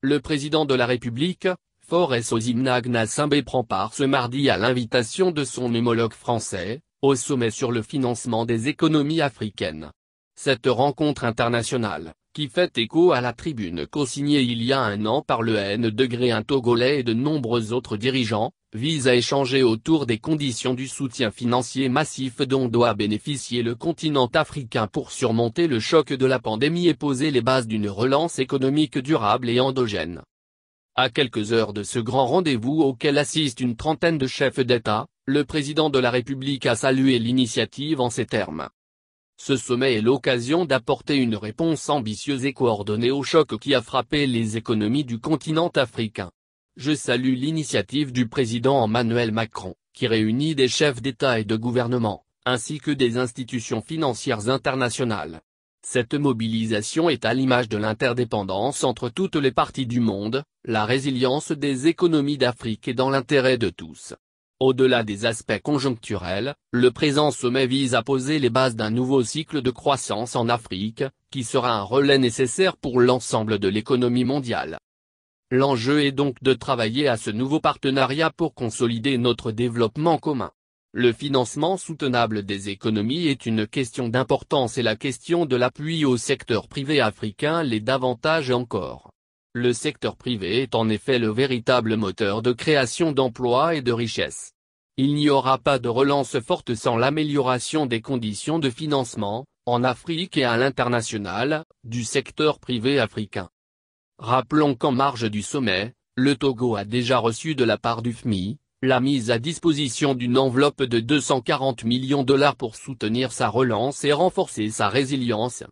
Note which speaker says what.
Speaker 1: Le président de la République, Forest Ozymnagna Simbe prend part ce mardi à l'invitation de son homologue français, au sommet sur le financement des économies africaines. Cette rencontre internationale, qui fait écho à la tribune co-signée il y a un an par le N degré un Togolais et de nombreux autres dirigeants, vise à échanger autour des conditions du soutien financier massif dont doit bénéficier le continent africain pour surmonter le choc de la pandémie et poser les bases d'une relance économique durable et endogène. À quelques heures de ce grand rendez-vous auquel assistent une trentaine de chefs d'État, le président de la République a salué l'initiative en ces termes. Ce sommet est l'occasion d'apporter une réponse ambitieuse et coordonnée au choc qui a frappé les économies du continent africain. Je salue l'initiative du président Emmanuel Macron, qui réunit des chefs d'État et de gouvernement, ainsi que des institutions financières internationales. Cette mobilisation est à l'image de l'interdépendance entre toutes les parties du monde, la résilience des économies d'Afrique est dans l'intérêt de tous. Au-delà des aspects conjoncturels, le présent sommet vise à poser les bases d'un nouveau cycle de croissance en Afrique, qui sera un relais nécessaire pour l'ensemble de l'économie mondiale. L'enjeu est donc de travailler à ce nouveau partenariat pour consolider notre développement commun. Le financement soutenable des économies est une question d'importance et la question de l'appui au secteur privé africain l'est davantage encore. Le secteur privé est en effet le véritable moteur de création d'emplois et de richesses. Il n'y aura pas de relance forte sans l'amélioration des conditions de financement, en Afrique et à l'international, du secteur privé africain. Rappelons qu'en marge du sommet, le Togo a déjà reçu de la part du FMI, la mise à disposition d'une enveloppe de 240 millions de dollars pour soutenir sa relance et renforcer sa résilience.